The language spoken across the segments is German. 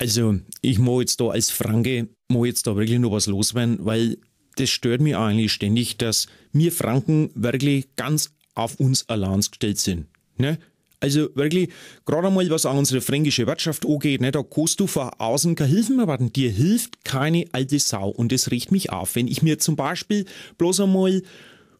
Also ich muss jetzt da als Franke, muss jetzt da wirklich noch was loswerden, weil das stört mich eigentlich ständig, dass wir Franken wirklich ganz auf uns allein gestellt sind. Ne? Also wirklich, gerade einmal was an unsere fränkische Wirtschaft angeht, ne, da kannst du von außen keine Hilfen erwarten. Dir hilft keine alte Sau und das riecht mich auf. Wenn ich mir zum Beispiel bloß einmal,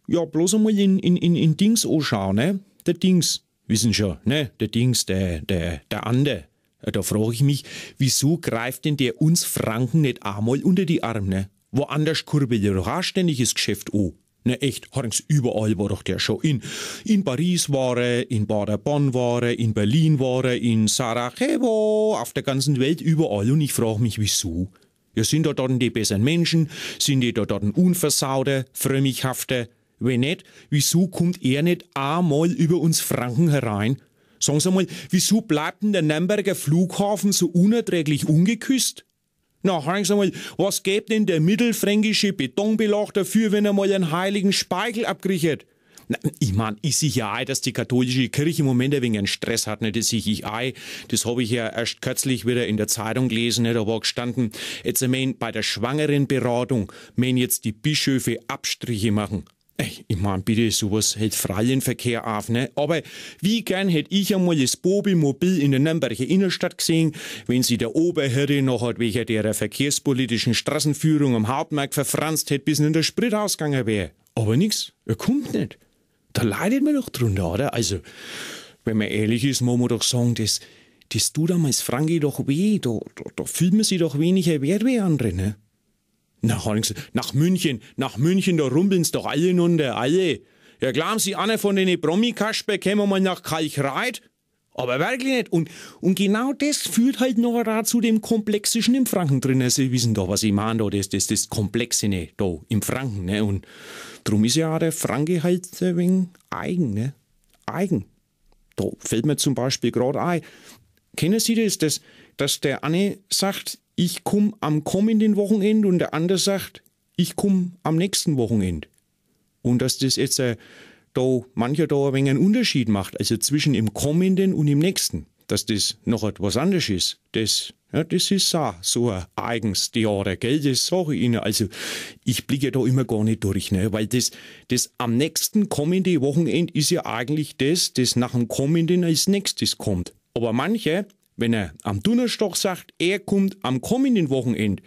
ja, bloß einmal in, in, in, in Dings anschaue, ne? der Dings, wissen schon, ne? der Dings, der, der, der Ande, äh, da frage ich mich, wieso greift denn der uns Franken nicht einmal unter die Arme? Ne? Woanders kurbelt ja doch auch ständig das Geschäft an. Na ne, echt, Horns, überall war doch der schon in. In Paris war er, in Bader-Bonn war er, in Berlin war er, in Sarajevo, auf der ganzen Welt überall. Und ich frage mich, wieso? Ja, sind da dort die besseren Menschen? Sind die da dort unversauter, frömmighafter? Wenn nicht, wieso kommt er nicht einmal über uns Franken herein? Sagen Sie mal, wieso bleibt denn der Nürnberger Flughafen so unerträglich ungeküsst? Na, sagen Sie mal, was gibt denn der mittelfränkische Betonbelag dafür, wenn er mal einen heiligen Speichel abkriechert? Na, ich mein, ich sehe ja ein, dass die katholische Kirche im Moment ein wenig einen Stress hat, ne? das sehe ich ein. Das habe ich ja erst kürzlich wieder in der Zeitung gelesen, ne? da war gestanden, jetzt ich mein, bei der schwangeren Beratung, mein jetzt die Bischöfe Abstriche machen. Ey, ich meine, bitte, sowas hätte freien Verkehr auf, ne? Aber wie gern hätte ich einmal das Bobimobil in der Nürnberger Innenstadt gesehen, wenn sie der Oberherrin noch hat, welcher derer verkehrspolitischen Straßenführung am Hauptmarkt verfranst hätte, bis in der Sprit ausgegangen wäre. Aber nix, er kommt nicht. Da leidet man doch drunter, oder? Also, wenn man ehrlich ist, muss man doch sagen, das, das tut damals als doch weh, da, da, da fühlt man sich doch weniger wert wie andere, ne? Nach, nach München, nach München, da rumpeln's doch alle nunter, alle. Ja, glauben Sie, einer von den Promi-Kasper käme mal nach Kalchreit? Aber wirklich nicht. Und, und genau das führt halt noch da zu dem Komplexischen im Franken drin. Sie wissen doch, was ich meine, da, das, das, das Komplexe ne, da im Franken. Ne? Und darum ist ja auch der Franke halt ein wenig eigen. Ne? Eigen. Da fällt mir zum Beispiel gerade ein. Kennen Sie das, dass, dass der Anne sagt, ich komme am kommenden Wochenende und der andere sagt, ich komme am nächsten Wochenende. Und dass das jetzt äh, da mancher da ein wenig einen Unterschied macht, also zwischen im kommenden und im nächsten, dass das noch etwas anderes ist, das, ja, das ist auch so ein eigens Theater, gell, das sage ich Ihnen. Also ich blicke da immer gar nicht durch, ne? weil das, das am nächsten kommende Wochenende ist ja eigentlich das, das nach dem kommenden als nächstes kommt. Aber manche, wenn er am Donnerstag sagt, er kommt am kommenden Wochenende,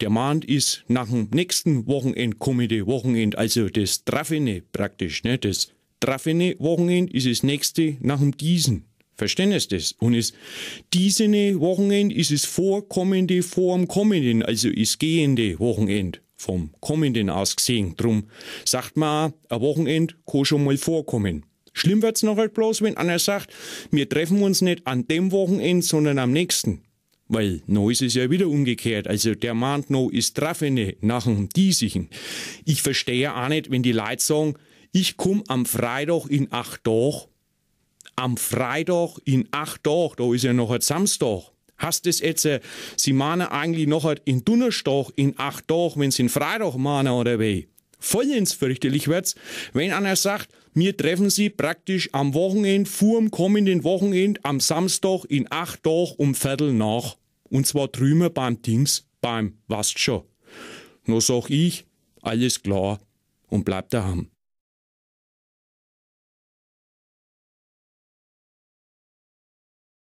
der Mahnt ist nach dem nächsten Wochenend kommende Wochenend, also das Traffene praktisch, ne? das Traffene Wochenend ist das nächste nach dem diesen. Verstehen Sie das? Und es diesene Wochenend ist es vorkommende vorm kommenden, also ist gehende Wochenend vom kommenden aus gesehen. Drum sagt man, ein Wochenend kann schon mal vorkommen. Schlimm wird's noch halt bloß, wenn einer sagt, wir treffen uns nicht an dem Wochenende, sondern am nächsten. Weil no ist es ja wieder umgekehrt. Also der mahnt no ist Traffene nach dem Diesigen. Ich verstehe auch nicht, wenn die Leute sagen, ich komm am Freitag in acht Tagen. Am Freitag in acht Tagen, da ist ja noch ein Samstag. Hast es jetzt, äh, sie mahnen eigentlich noch in Donnerstag in acht Tagen, wenn sie in Freitag mahnen oder wie? Vollends fürchterlich wird's, wenn einer sagt, wir treffen sie praktisch am Wochenende, vor dem kommenden Wochenende, am Samstag in acht Tagen um Viertel nach. Und zwar drüben beim Dings, beim Wasst schon. Nur sag ich, alles klar und bleib daheim.